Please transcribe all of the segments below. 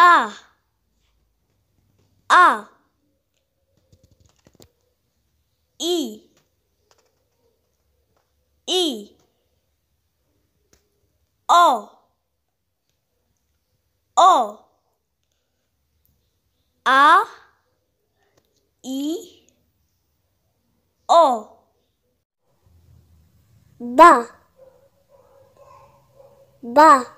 A. A. I. I. O. O. A. I. O. Ba. Ba.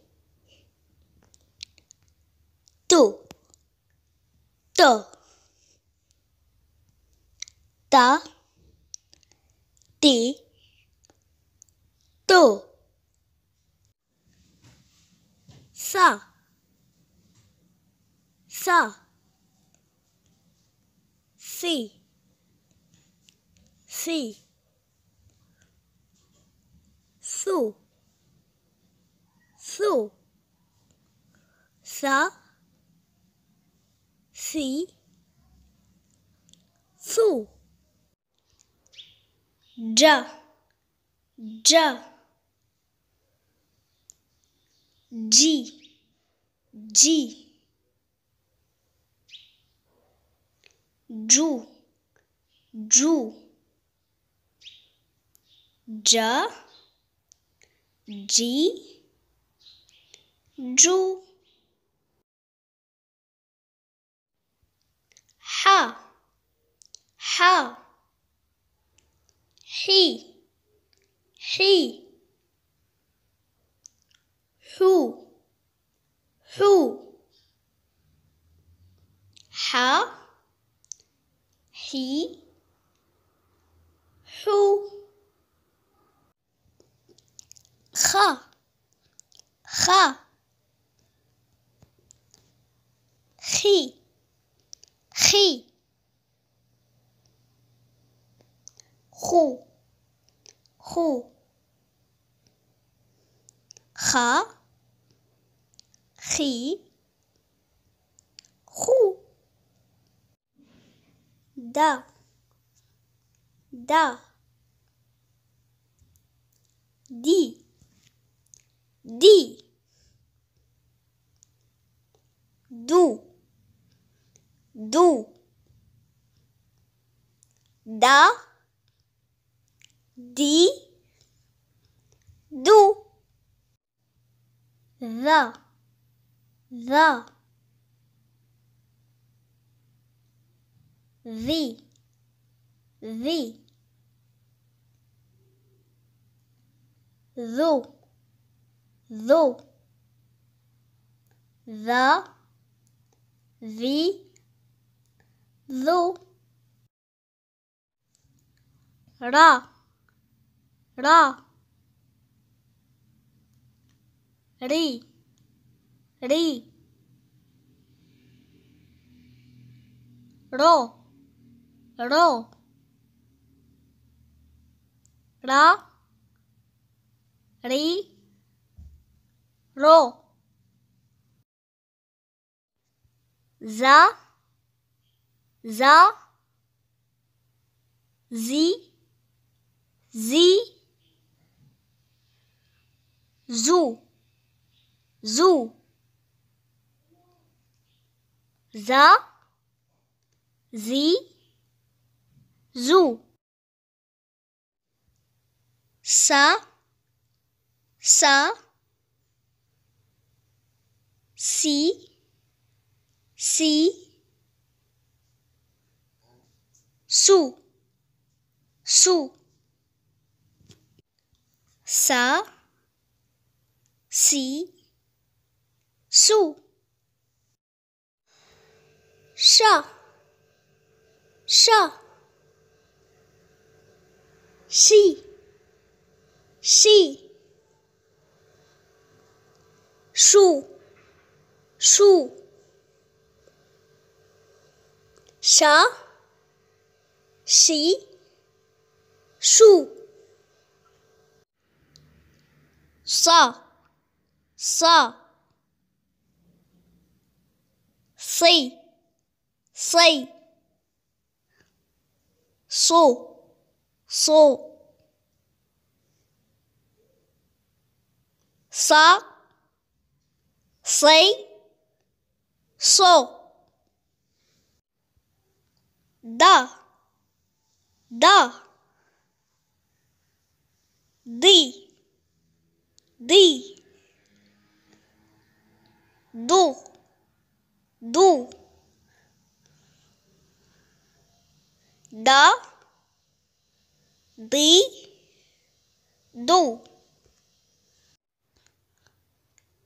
土，土，土，地，土，沙，沙，水，水，树，树，沙。three, four. J, J, G, G, Ju, Ju, J, G, Ju. 哈，哈，嘿，嘿，呼，呼，哈，嘿，呼，哈，哈，嘿。cri. Who. Who. Ha. Ri. Who. Da. Da. Di. Di. Dou do the the do the the the the though the the जो रा रा री री रो रो रा री रो जा the z z zoo zoo the z zoo sa sa see see 数数少，细数少少细细数数少。she, shoe. Saw, saw. sou sou So, so. so. Da da, di, di, du du da, di, du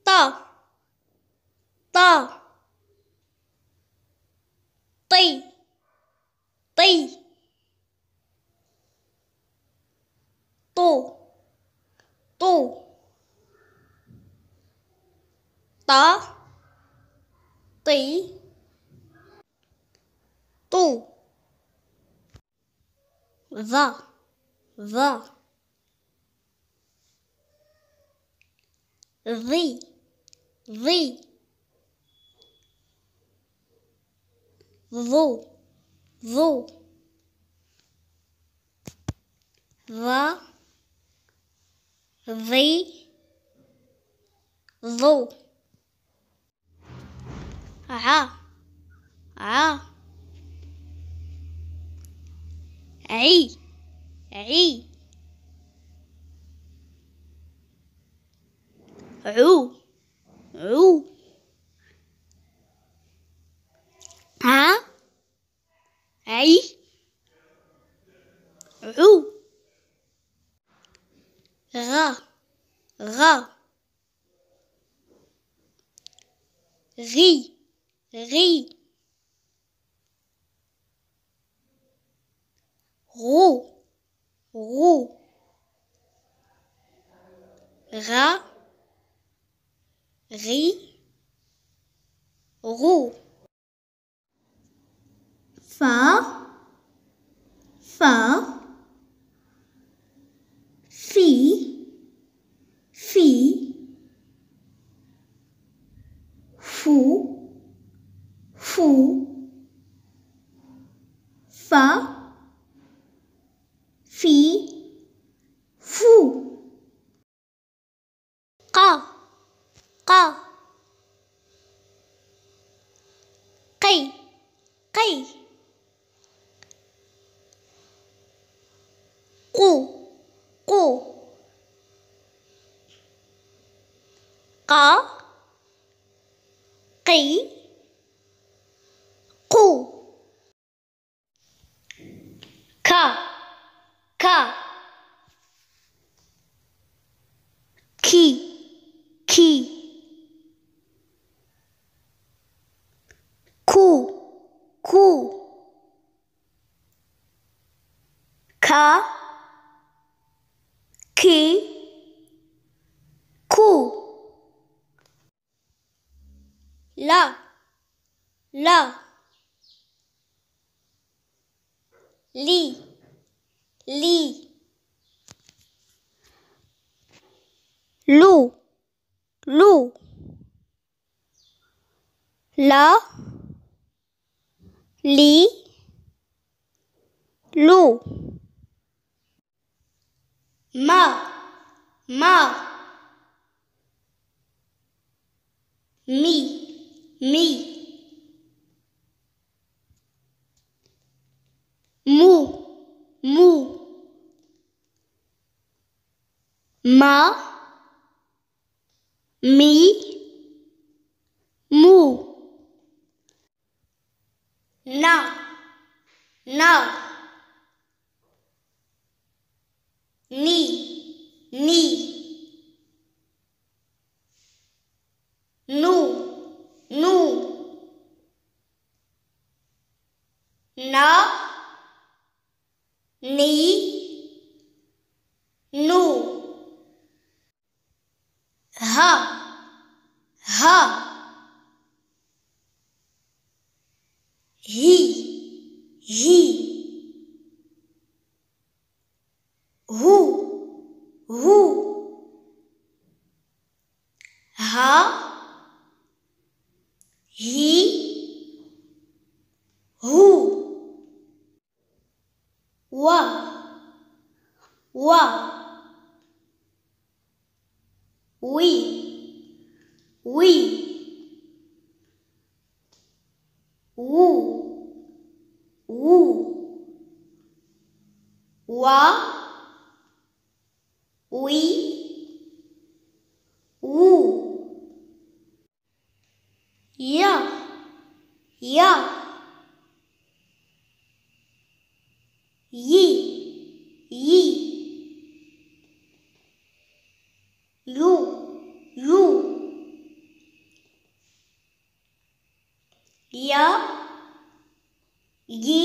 ta, ta, ti, ti. tu tu tớ tí tu vợ vợ vi vi vu vu vớ they though ah ah عي عي عو عو ها عي عو rat, rat. Riz, riz. Roux, roux. Ra, ri, roux. Fa, fa. Fee, fee, foo, foo, fa, fee, foo, qa, qa, qi, qi. قي قو ك ك كي كي كو كو كا كي كو 了了，里里，路路，了里路，茂茂，密。me mu mu ma me mu na na ni ni nu knee 위, 위, 우, 우, 와, 위, 우, 야, 야, 이. gi